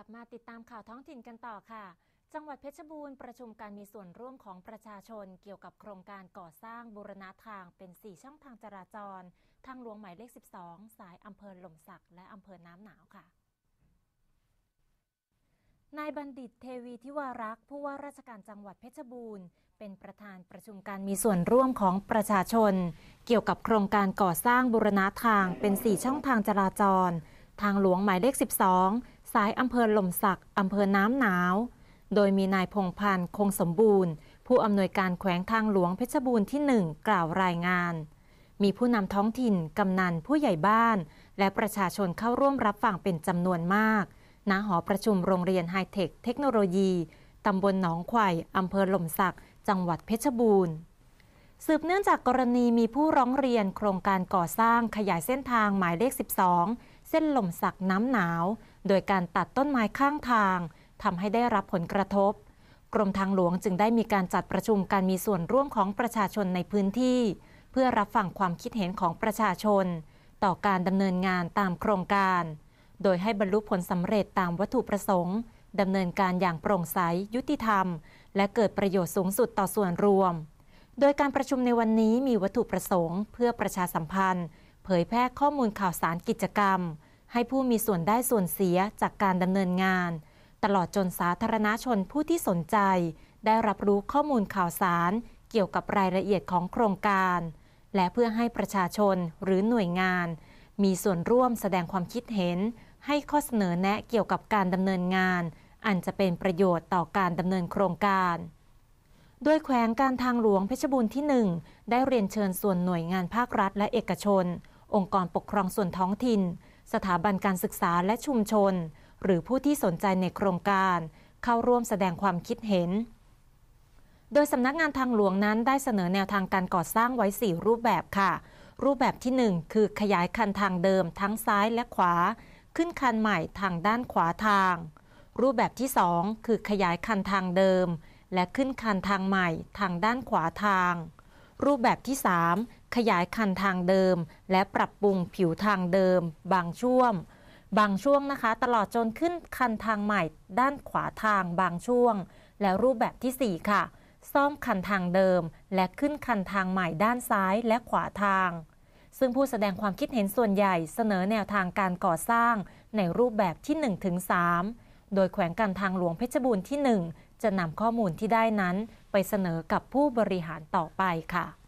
ลับมาติดตามข่าวท้องถิ่นกันต่อค่ะ จังหวัดเพชรบูรณ์ประชุมการมีส่วนร่วมของประชาชน เกี่ยวกับโครงการก่อสร้างบูรณะทางเป็น4ช่องทางจราจรทางหลวงหมายเลข12 สายอำเภอหล่มสักและอำเภอน้ำหนาวค่ะ นายบัณฑิตเทวีทิวารักษ์ผู้ว่าราชการจังหวัดเพชรบูรณ์ เป็นประธานประชุมการมีส่วนร่วมของประชาชน เกี่ยวกับโครงการก่อสร้างบูรณะทางเป็น4ช่องทางจราจร ทางหลวงหมายเลข12สายอำเภอหล่มสักอำเภอน้ำหนาว โดยมีนายพงพันธ์คงสมบูรณ์ ผู้อำนวยการแขวงทางหลวงเพชรบูรณ์ที่ 1 กล่าวรายงาน มีผู้นำท้องถิ่น กำนันผู้ใหญ่บ้าน และประชาชนเข้าร่วมรับฟังเป็นจำนวนมาก ณ หอประชุมโรงเรียนไฮเทคเทคโนโลยี ตำบลหนองไข่อำเภอหล่มสัก จังหวัดเพชรบูรณ์ สืบเนื่องจากกรณีมีผู้ร้องเรียนโครงการก่อสร้างขยายเส้นทางหมายเลข 12เส้นลมสักน้ำหนาว โดยการตัดต้นไม้ข้างทางทำให้ได้รับผลกระทบ กรมทางหลวงจึงได้มีการจัดประชุมการมีส่วนร่วมของประชาชนในพื้นที่ เพื่อรับฟังความคิดเห็นของประชาชน ต่อการดำเนินงานตามโครงการ โดยให้บรรลุผลสำเร็จตามวัตถุประสงค์ดำเนินการอย่างโปร่งใส ยุติธรรม และเกิดประโยชน์สูงสุดต่อส่วนรวม โดยการประชุมในวันนี้มีวัตถุประสงค์ เพื่อประชาสัมพันธ์เผยแพร่ข้อมูลข่าวสารกิจกรรม ให้ผู้มีส่วนได้ส่วนเสียจากการดำเนินงาน ตลอดจนสาธารณชนผู้ที่สนใจ ได้รับรู้ข้อมูลข่าวสาร เกี่ยวกับรายละเอียดของโครงการ และเพื่อให้ประชาชนหรือหน่วยงาน มีส่วนร่วมแสดงความคิดเห็น ให้ข้อเสนอแนะเกี่ยวกับการดำเนินงาน อันจะเป็นประโยชน์ต่อการดำเนินโครงการ ด้วยแขวงการทางหลวงเพชรบูรณ์ที่ 1 ได้เรียนเชิญส่วนหน่วยงานภาครัฐและเอกชนองค์กรปกครองส่วนท้องถิ่น สถาบันการศึกษาและชุมชน หรือผู้ที่สนใจในโครงการ เข้าร่วมแสดงความคิดเห็น โดยสำนักงานทางหลวงนั้นได้เสนอแนวทางการก่อสร้างไว้ 4 รูปแบบค่ะ รูปแบบที่ 1 คือ ขยายคันทางเดิม ทั้งซ้ายและขวา ขึ้นคันใหม่ทางด้านขวาทาง รูปแบบที่2คือขยายคันทางเดิม และขึ้นคันทางใหม่ทางด้านขวาทางรูปแบบที่ 3 ขยายคันทางเดิม และปรับปรุงผิวทางเดิม บางช่วง บางช่วงนะคะ ตลอดจนขึ้นคันทางใหม่ ด้านขวาทาง บางช่วง และรูปแบบที่ 4 ค่ะ ซ่อมคันทางเดิม และขึ้นคันทางใหม่ด้านซ้ายและขวาทาง ซึ่งผู้แสดงความคิดเห็นส่วนใหญ่ เสนอแนวทางการก่อสร้าง ในรูปแบบที่1-3โดยแขวงการทางหลวงเพชรบูรณ์ที่ 1 จะนำข้อมูลที่ได้นั้นไปเสนอกับผู้บริหารต่อไปค่ะ